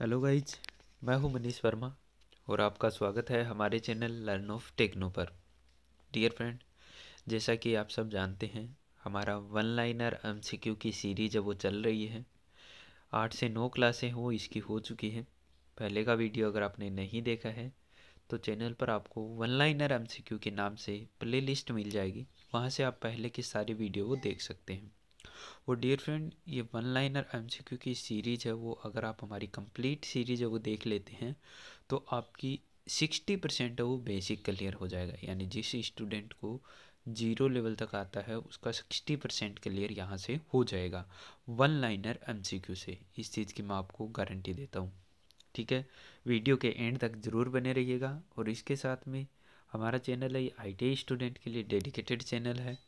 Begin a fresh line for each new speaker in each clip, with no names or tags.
hello guys मैं हूं मनीष वर्मा और आपका स्वागत है हमारे चैनल लर्न ऑफ टेक्नो पर डियर फ्रेंड जैसा कि आप सब जानते हैं हमारा वन लाइनर एम की सीरीज वो चल रही है आठ से नौ क्लासें हो इसकी हो चुकी हैं पहले का वीडियो अगर आपने नहीं देखा है तो चैनल पर आपको वन लाइनर एम के नाम से प्ले लिस्ट मिल जाएगी वहाँ से आप पहले की सारी वीडियो को देख सकते हैं और डियर फ्रेंड ये वन लाइनर एम की सीरीज़ है वो अगर आप हमारी कंप्लीट सीरीज़ है वो देख लेते हैं तो आपकी सिक्सटी परसेंट है वो बेसिक क्लियर हो जाएगा यानी जिस स्टूडेंट को जीरो लेवल तक आता है उसका सिक्सटी परसेंट क्लियर यहाँ से हो जाएगा वन लाइनर एम से इस चीज़ की मैं आपको गारंटी देता हूँ ठीक है वीडियो के एंड तक ज़रूर बने रहिएगा और इसके साथ में हमारा चैनल है ये आई स्टूडेंट के लिए डेडिकेटेड चैनल है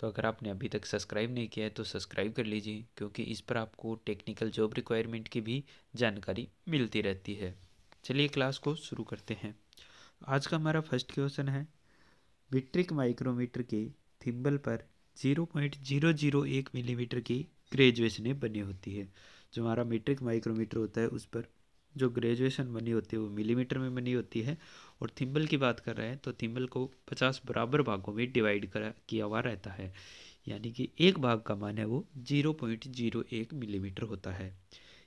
तो अगर आपने अभी तक सब्सक्राइब नहीं किया है तो सब्सक्राइब कर लीजिए क्योंकि इस पर आपको टेक्निकल जॉब रिक्वायरमेंट की भी जानकारी मिलती रहती है चलिए क्लास को शुरू करते हैं आज का हमारा फर्स्ट क्वेश्चन है विट्रिक माइक्रोमीटर के थिम्बल पर जीरो जीरो जीरो पॉइंट एक मिलीमीटर की ग्रेजुएशनें बनी होती है जो हमारा मीट्रिक माइक्रोमीटर होता है उस पर जो ग्रेजुएशन बनी होती है वो मिलीमीटर में बनी होती है और थिम्बल की बात कर रहे हैं तो थिम्बल को पचास बराबर भागों में डिवाइड करा किया हुआ रहता है यानी कि एक भाग का मान है वो जीरो पॉइंट जीरो एक मिलीमीटर होता है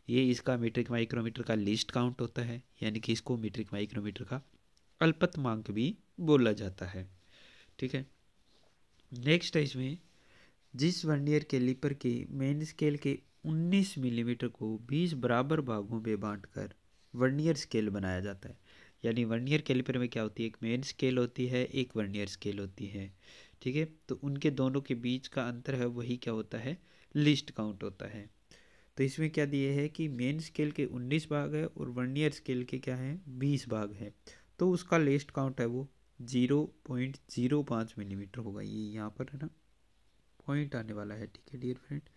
ये इसका मीट्रिक माइक्रोमीटर का लिस्ट काउंट होता है यानी कि इसको मीट्रिक माइक्रोमीटर का अल्पतमांक भी बोला जाता है ठीक है नेक्स्ट है इसमें जिस वर्नियर कैलिपर के मेन स्केल के 19 मिलीमीटर को 20 बराबर भागों में बांटकर वर्नियर स्केल बनाया जाता है यानी वर्नियर कैलिपर में क्या होती है एक मेन स्केल होती है एक वर्नियर स्केल होती है ठीक है तो उनके दोनों के बीच का अंतर है वही क्या होता है लिस्ट काउंट होता है तो इसमें क्या दिए है कि मेन स्केल के 19 भाग है और वर्नियर स्केल के क्या हैं 20 भाग है तो उसका लिस्ट काउंट है वो जीरो पॉइंट जीरो पाँच मिलीमीटर होगा ये यहाँ पर है ना पॉइंट आने वाला है ठीक है डियर फ्रेंड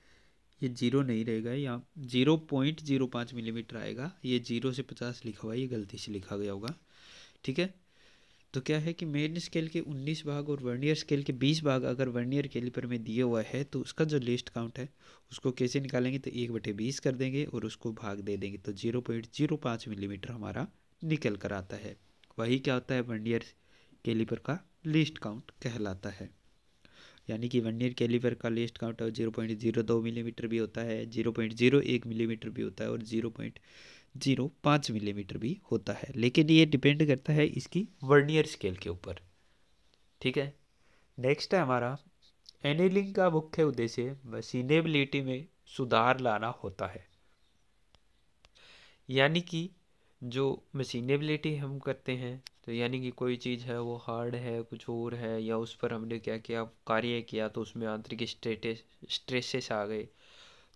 ये जीरो नहीं रहेगा यहाँ जीरो पॉइंट जीरो पाँच मिलीमीटर आएगा ये जीरो से पचास लिखा हुआ है ये गलती से लिखा गया होगा ठीक है तो क्या है कि मेन स्केल के उन्नीस भाग और वर्नियर स्केल के बीस भाग अगर वर्नियर कैलिपर में दिया हुआ है तो उसका जो लिस्ट काउंट है उसको कैसे निकालेंगे तो एक बटे बीस कर देंगे और उसको भाग दे देंगे तो जीरो पॉइंट जीरो पाँच मिलीमीटर हमारा निकल कर आता है वही क्या होता है वर्नियर कैलिपर का लिस्ट काउंट कहलाता है यानी कि वन ईयर कैलीवर का least count zero point zero दो मिलीमीटर भी होता है जीरो पॉइंट जीरो एक मिलीमीटर भी होता है और जीरो पॉइंट जीरो पाँच मिलीमीटर भी होता है लेकिन ये डिपेंड करता है इसकी वर्नियर स्केल के ऊपर ठीक है नेक्स्ट है हमारा एनेलिंग का मुख्य उद्देश्य मशीनेबिलिटी में सुधार लाना होता है यानी कि जो मशीनेबिलिटी हम करते हैं तो यानी कि कोई चीज़ है वो हार्ड है कुछ और है या उस पर हमने क्या किया कार्य किया तो उसमें आंतरिक स्ट्रेटेस स्ट्रेसेस आ गए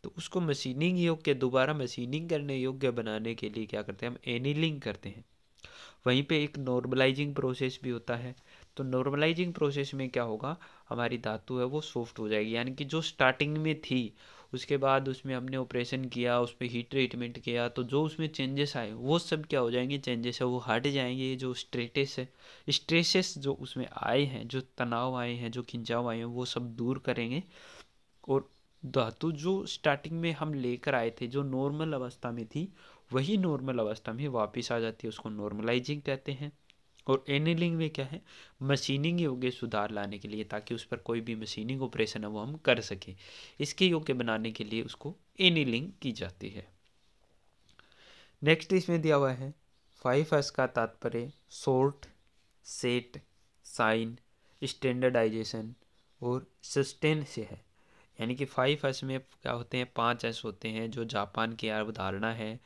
तो उसको मशीनिंग योग्य दोबारा मशीनिंग करने योग्य बनाने के लिए क्या करते हैं हम एनिलिंग करते हैं वहीं पे एक नॉर्मलाइजिंग प्रोसेस भी होता है तो नॉर्मलाइजिंग प्रोसेस में क्या होगा हमारी धातु है वो सॉफ्ट हो जाएगी यानी कि जो स्टार्टिंग में थी उसके बाद उसमें हमने ऑपरेशन किया उस पर हीट ट्रीटमेंट किया तो जो उसमें चेंजेस आए वो सब क्या हो जाएंगे चेंजेस है वो हट जाएंगे जो स्ट्रेटेस है स्ट्रेसेस जो उसमें आए हैं जो तनाव आए हैं जो खिंचाव आए हैं वो सब दूर करेंगे और धातु जो स्टार्टिंग में हम लेकर आए थे जो नॉर्मल अवस्था में थी वही नॉर्मल अवस्था में वापस आ जाती है उसको नॉर्मलाइजिंग कहते हैं और एनिलिंग में क्या है मशीनिंग योग्य सुधार लाने के लिए ताकि उस पर कोई भी मशीनिंग ऑपरेशन है वो हम कर सकें इसके योग्य बनाने के लिए उसको एनिलिंग की जाती है नेक्स्ट इसमें दिया हुआ है फाइव एस का तात्पर्य सोर्ट सेट साइन स्टैंडर्डाइजेशन और सस्टेन से है यानी कि फाइव एस में क्या होते हैं पाँच एस होते हैं जो जापान की अवधारणा है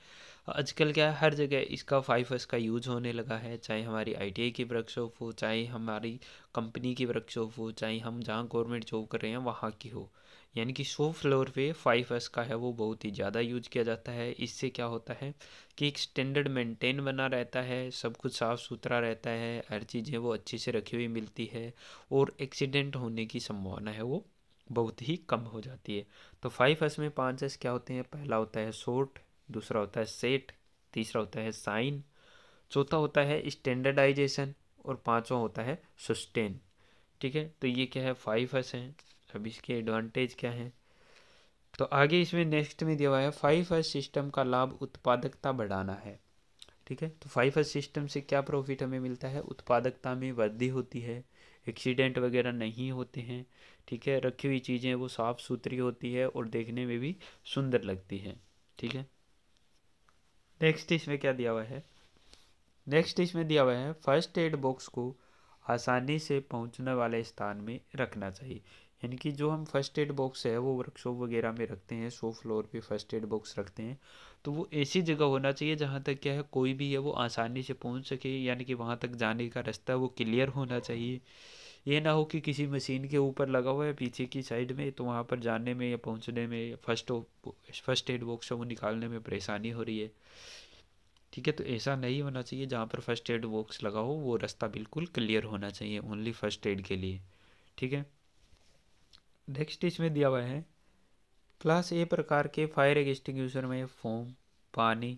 आजकल क्या है हर जगह इसका फाइव एस का यूज होने लगा है चाहे हमारी आई टी आई की वर्कशॉप हो चाहे हमारी कंपनी की वर्कशॉप हो चाहे हम जहाँ गवर्नमेंट जॉब कर रहे हैं वहाँ की हो यानी कि शो फ्लोर पे फाइव एस का है वो बहुत ही ज़्यादा यूज किया जाता है इससे क्या होता है कि एक स्टैंडर्ड मेंटेन बना रहता है सब कुछ साफ़ सुथरा रहता है हर चीज़ें वो अच्छे से रखी हुई मिलती है और एक्सीडेंट होने की संभावना है वो बहुत ही कम हो जाती है तो फाइव एस में पाँच एस क्या होते हैं पहला होता है शॉर्ट दूसरा होता है सेट तीसरा होता है साइन चौथा होता है स्टैंडर्डाइजेशन और पांचवा होता है सस्टेन ठीक है तो ये क्या है फाइव एस हैं अब इसके एडवांटेज क्या हैं तो आगे इसमें नेक्स्ट में दिया हुआ है फाइव एस सिस्टम का लाभ उत्पादकता बढ़ाना है ठीक है तो फाइव एस सिस्टम से क्या प्रॉफिट हमें मिलता है उत्पादकता में वृद्धि होती है एक्सीडेंट वगैरह नहीं होते हैं ठीक है रखी हुई चीज़ें वो साफ़ सुथरी होती है और देखने में भी सुंदर लगती है ठीक है नेक्स्ट इसमें क्या दिया हुआ है नेक्स्ट इसमें दिया हुआ है फर्स्ट एड बॉक्स को आसानी से पहुंचने वाले स्थान में रखना चाहिए यानी कि जो हम फर्स्ट एड बॉक्स है वो वर्कशॉप वगैरह में रखते हैं शो फ्लोर पे फर्स्ट एड बॉक्स रखते हैं तो वो ऐसी जगह होना चाहिए जहाँ तक क्या है कोई भी है वो आसानी से पहुँच सके यानी कि वहाँ तक जाने का रास्ता वो क्लियर होना चाहिए ये ना हो कि किसी मशीन के ऊपर लगा हुआ है पीछे की साइड में तो वहाँ पर जाने में या पहुँचने में फर्स्ट फर्स्ट एड बॉक्स है वो निकालने में परेशानी हो रही है ठीक है तो ऐसा नहीं होना चाहिए जहाँ पर फर्स्ट एड बॉक्स लगा हो वो रास्ता बिल्कुल क्लियर होना चाहिए ओनली फर्स्ट एड के लिए ठीक है नेक्स्ट इसमें दिया हुआ है क्लास ए प्रकार के फायर एक्सटिंग्यूशर में फोम पानी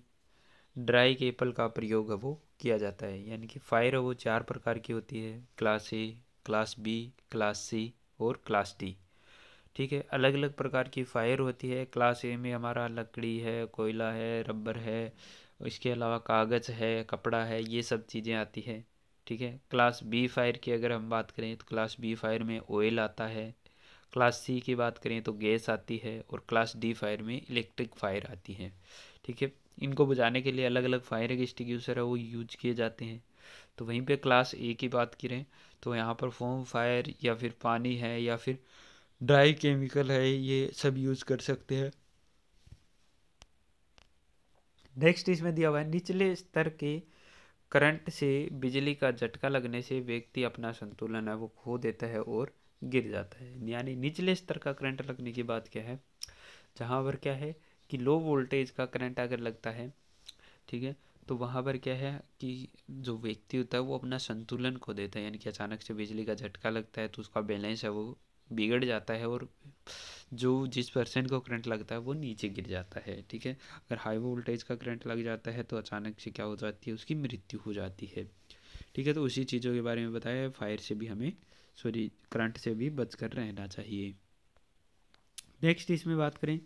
ड्राई केपल का प्रयोग है वो किया जाता है यानी कि फायर वो चार प्रकार की होती है class A class B class C और क्लास डी ठीक है अलग अलग प्रकार की फायर होती है क्लास ए में हमारा लकड़ी है कोयला है रबर है इसके अलावा कागज़ है कपड़ा है ये सब चीज़ें आती है ठीक है क्लास बी फायर की अगर हम बात करें तो क्लास बी फायर में ऑयल आता है क्लास सी की बात करें तो गैस आती है और क्लास डी फायर में इलेक्ट्रिक फायर आती है ठीक है इनको बुझाने के लिए अलग अलग फायर एक्सटिक्यूसर है वो यूज किए जाते हैं तो वहीं पे क्लास ए की बात करें तो यहाँ पर फोम फायर या फिर पानी है या फिर ड्राई केमिकल है ये सब यूज़ कर सकते हैं नेक्स्ट इसमें दिया हुआ है निचले स्तर के करंट से बिजली का झटका लगने से व्यक्ति अपना संतुलन है वो खो देता है और गिर जाता है यानी निचले स्तर का करंट लगने की बात क्या है जहाँ पर क्या है कि लो वोल्टेज का करंट अगर लगता है ठीक है तो वहाँ पर क्या है कि जो व्यक्ति होता है वो अपना संतुलन खो देता है यानी कि अचानक से बिजली का झटका लगता है तो उसका बैलेंस है वो बिगड़ जाता है और जो जिस परसेंट को करंट लगता है वो नीचे गिर जाता है ठीक है अगर हाई वोल्टेज का करंट लग जाता है तो अचानक से क्या हो जाती है उसकी मृत्यु हो जाती है ठीक है तो उसी चीज़ों के बारे में बताया फायर से भी हमें सॉरी करंट से भी बचकर रहना चाहिए नेक्स्ट इसमें बात करें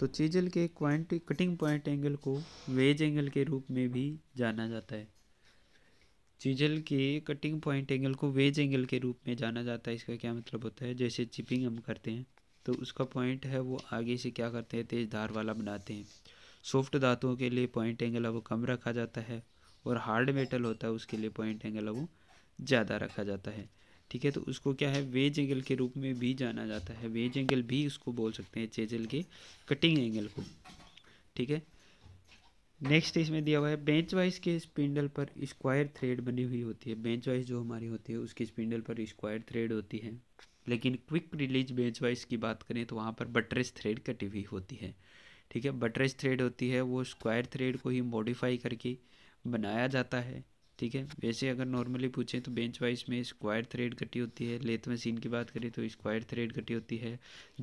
तो चीजल के क्वाइंट कटिंग पॉइंट एंगल को वेज एंगल के रूप में भी जाना जाता है चीजल के कटिंग पॉइंट एंगल को वेज एंगल के रूप में जाना जाता है इसका क्या मतलब होता है जैसे चिपिंग हम करते हैं तो उसका पॉइंट है वो आगे से क्या करते हैं तेज धार वाला बनाते हैं सॉफ्ट धातुओं के लिए पॉइंट एंगल अब कम रखा जाता है और हार्ड मेटल होता है उसके लिए पॉइंट एंगल अब ज़्यादा रखा जाता है ठीक है तो उसको क्या है वेज एंगल के रूप में भी जाना जाता है वेज एंगल भी उसको बोल सकते हैं चेजल के कटिंग एंगल को ठीक है नेक्स्ट इसमें दिया हुआ है बेंच वाइज के स्पिंडल पर स्क्वायर थ्रेड बनी हुई होती है बेंच वाइज जो हमारी होती है उसकी स्पिंडल पर स्क्वायर थ्रेड होती है लेकिन क्विक रिलीज बेंच वाइज की बात करें तो वहाँ पर बटरेस थ्रेड कटी हुई होती है ठीक है बटरेस थ्रेड होती है वो स्क्वायर थ्रेड को ही मॉडिफाई करके बनाया जाता है ठीक है वैसे अगर नॉर्मली पूछें तो बेंच वाइज में स्क्वायर थ्रेड कटी होती है लेथ मशीन की बात करें तो स्क्वायर थ्रेड कटी होती है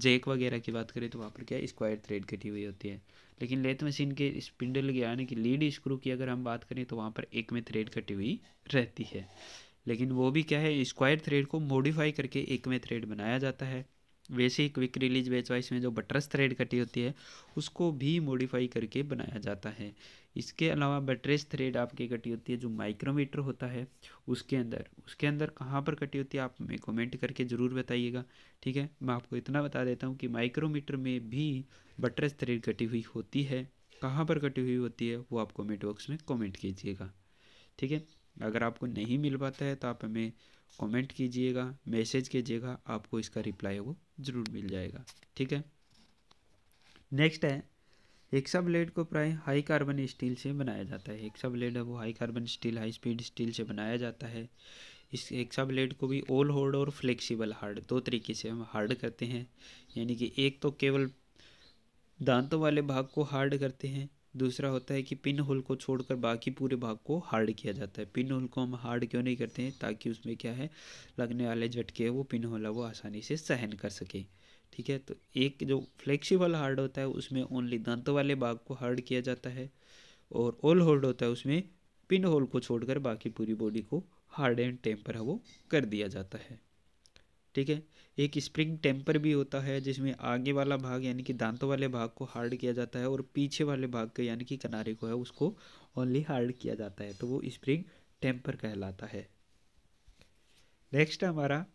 जेक वगैरह की बात करें तो वहाँ पर क्या स्क्वायर थ्रेड कटी हुई होती है लेकिन लेथ मशीन के स्पिंडल यानी कि लीड स्क्रू की अगर हम बात करें तो वहाँ पर एक में थ्रेड कटी हुई रहती है लेकिन वो भी क्या है स्क्वायर थ्रेड को मॉडिफाई करके एक में थ्रेड बनाया जाता है वैसे ही क्विक रिलीज बेच वाइस में जो बटरस थ्रेड कटी होती है उसको भी मॉडिफाई करके बनाया जाता है इसके अलावा बटरेज थ्रेड आपकी कटी होती है जो माइक्रोमीटर होता है उसके अंदर उसके अंदर कहाँ पर कटी होती है आप हमें कमेंट करके ज़रूर बताइएगा ठीक है मैं आपको इतना बता देता हूँ कि माइक्रोमीटर में भी बटरेज थ्रेड कटी हुई होती है कहाँ पर कटी हुई होती है वो आप कॉमेंट बॉक्स में कॉमेंट कीजिएगा ठीक है अगर आपको नहीं मिल पाता है तो आप हमें कॉमेंट कीजिएगा मैसेज कीजिएगा आपको इसका रिप्लाई वो ज़रूर मिल जाएगा ठीक है नेक्स्ट है हेक्सा ब्लेड को प्राय हाई कार्बन स्टील से बनाया जाता है हेक्सा ब्लेड है वो high carbon steel high speed steel से बनाया जाता है इस एक्सा ब्लेड को भी ओल होल्ड और फ्लेक्सिबल हार्ड दो तरीके से हम हार्ड करते हैं यानी कि एक तो केवल दांतों वाले भाग को हार्ड करते हैं दूसरा होता है कि पिन होल को छोड़कर बाकी पूरे भाग को हार्ड किया जाता है पिन होल को हम हार्ड क्यों नहीं करते हैं ताकि उसमें क्या है लगने वाले झटके वो पिन होल है वो आसानी से सहन कर सके ठीक है तो एक जो फ्लेक्सीबल हार्ड होता है उसमें ओनली दांतों वाले भाग को हार्ड किया जाता है और ऑल होल्ड होता है उसमें पिन होल को छोड़कर बाकी पूरी बॉडी को हार्ड एंड टेम्पर है वो कर दिया जाता है ठीक है एक स्प्रिंग टेम्पर भी होता है जिसमें आगे वाला भाग यानी कि दांतों वाले भाग को हार्ड किया जाता है और पीछे वाले भाग के यानी कि किनारे को है उसको ओनली हार्ड किया जाता है तो वो स्प्रिंग टेम्पर कहलाता है नेक्स्ट हमारा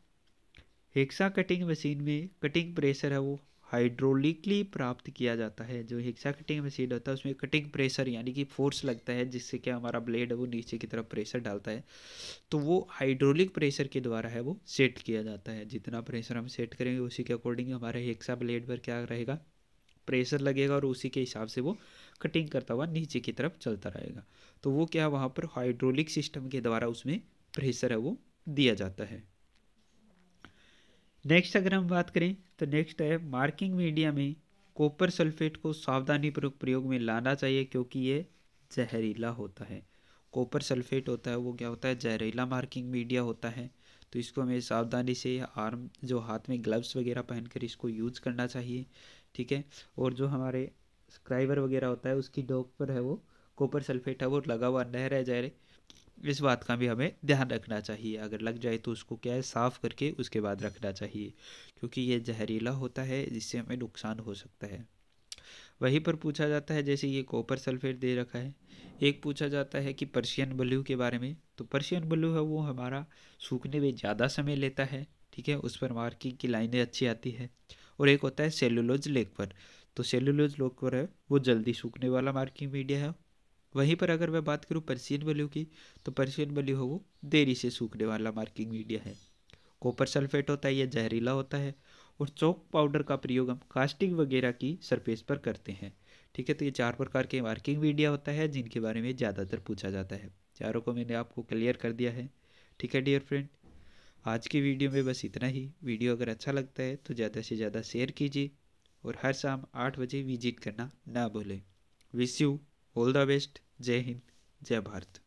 हेक्सा कटिंग मशीन में कटिंग प्रेशर है वो हाइड्रोलिकली प्राप्त किया जाता है जो हेक्सा कटिंग मशीन होता है उसमें कटिंग प्रेशर यानी कि फोर्स लगता है जिससे क्या हमारा ब्लेड है वो नीचे की तरफ प्रेशर डालता है तो वो हाइड्रोलिक प्रेशर के द्वारा है वो सेट किया जाता है जितना प्रेशर हम सेट करेंगे उसी के अकॉर्डिंग हमारे हेक्सा ब्लेड पर क्या रहेगा प्रेशर लगेगा और उसी के हिसाब से वो कटिंग करता हुआ नीचे की तरफ चलता रहेगा तो वो क्या वहाँ पर हाइड्रोलिक सिस्टम के द्वारा उसमें प्रेशर है वो दिया जाता है नेक्स्ट अगर हम बात करें तो नेक्स्ट है मार्किंग मीडिया में कॉपर सल्फेट को सावधानीपूर्वक प्रयोग में लाना चाहिए क्योंकि ये जहरीला होता है कॉपर सल्फेट होता है वो क्या होता है जहरीला मार्किंग मीडिया होता है तो इसको हमें सावधानी से आर्म जो हाथ में ग्लव्स वगैरह पहनकर इसको यूज़ करना चाहिए ठीक है और जो हमारे स्क्राइबर वगैरह होता है उसकी डॉक पर है वो कॉपर सल्फेट है वो लगा हुआ नहर है जहरे इस बात का भी हमें ध्यान रखना चाहिए अगर लग जाए तो उसको क्या है साफ़ करके उसके बाद रखना चाहिए क्योंकि ये जहरीला होता है जिससे हमें नुकसान हो सकता है वहीं पर पूछा जाता है जैसे ये कॉपर सल्फेट दे रखा है एक पूछा जाता है कि पर्शियन ब्लू के बारे में तो पर्शियन ब्लू है वो हमारा सूखने में ज़्यादा समय लेता है ठीक है उस पर मार्किंग की लाइनें अच्छी आती है और एक होता है सेलुलोज लेक पर तो सेलुलोज लेक पर है वो जल्दी सूखने वाला मार्किंग मीडिया है वहीं पर अगर मैं बात करूँ पर्सियन वैल्यू की तो पर्सियन वैल्यू हो वो देरी से सूखने वाला मार्किंग मीडिया है कॉपर सल्फेट होता है या जहरीला होता है और चौक पाउडर का प्रयोग हम कास्टिंग वगैरह की सरफेस पर करते हैं ठीक है तो ये चार प्रकार के मार्किंग मीडिया होता है जिनके बारे में ज़्यादातर पूछा जाता है चारों को मैंने आपको क्लियर कर दिया है ठीक है डियर फ्रेंड आज की वीडियो में बस इतना ही वीडियो अगर अच्छा लगता है तो ज़्यादा से ज़्यादा शेयर कीजिए और हर शाम आठ बजे विजिट करना ना भूलें wish you all the best जय हिंद जय भारत